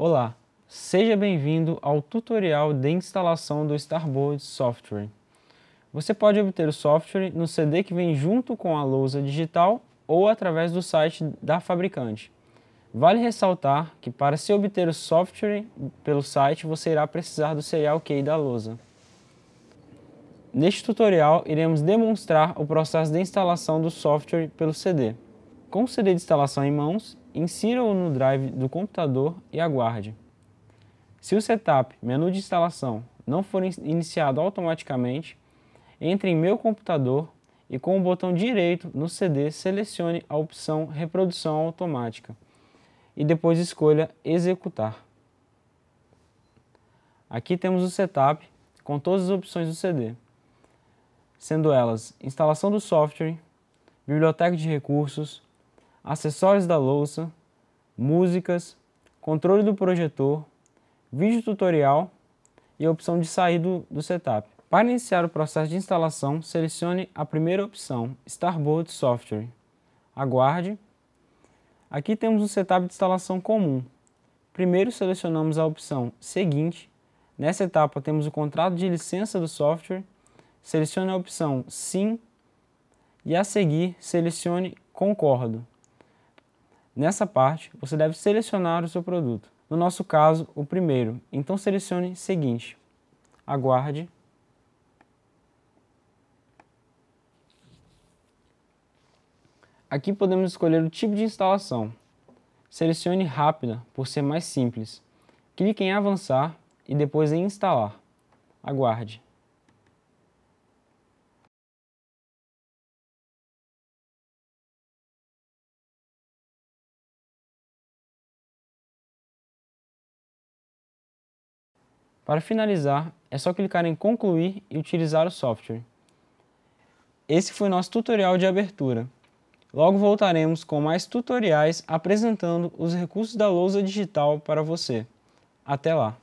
Olá, seja bem-vindo ao tutorial de instalação do Starboard Software. Você pode obter o software no CD que vem junto com a lousa digital ou através do site da fabricante. Vale ressaltar que para se obter o software pelo site, você irá precisar do serial key da lousa. Neste tutorial, iremos demonstrar o processo de instalação do software pelo CD. Com o CD de instalação em mãos, insira-o no drive do computador e aguarde. Se o setup, menu de instalação, não for iniciado automaticamente, entre em Meu Computador e com o botão direito no CD selecione a opção Reprodução Automática e depois escolha Executar. Aqui temos o setup com todas as opções do CD, sendo elas instalação do software, biblioteca de recursos, acessórios da louça, músicas, controle do projetor, vídeo tutorial e a opção de sair do, do setup. Para iniciar o processo de instalação, selecione a primeira opção, Starboard Software. Aguarde. Aqui temos um setup de instalação comum. Primeiro selecionamos a opção Seguinte. Nessa etapa temos o contrato de licença do software. Selecione a opção Sim e a seguir selecione Concordo. Nessa parte, você deve selecionar o seu produto. No nosso caso, o primeiro. Então selecione seguinte. Aguarde. Aqui podemos escolher o tipo de instalação. Selecione rápida, por ser mais simples. Clique em avançar e depois em instalar. Aguarde. Para finalizar, é só clicar em concluir e utilizar o software. Esse foi nosso tutorial de abertura. Logo voltaremos com mais tutoriais apresentando os recursos da lousa digital para você. Até lá!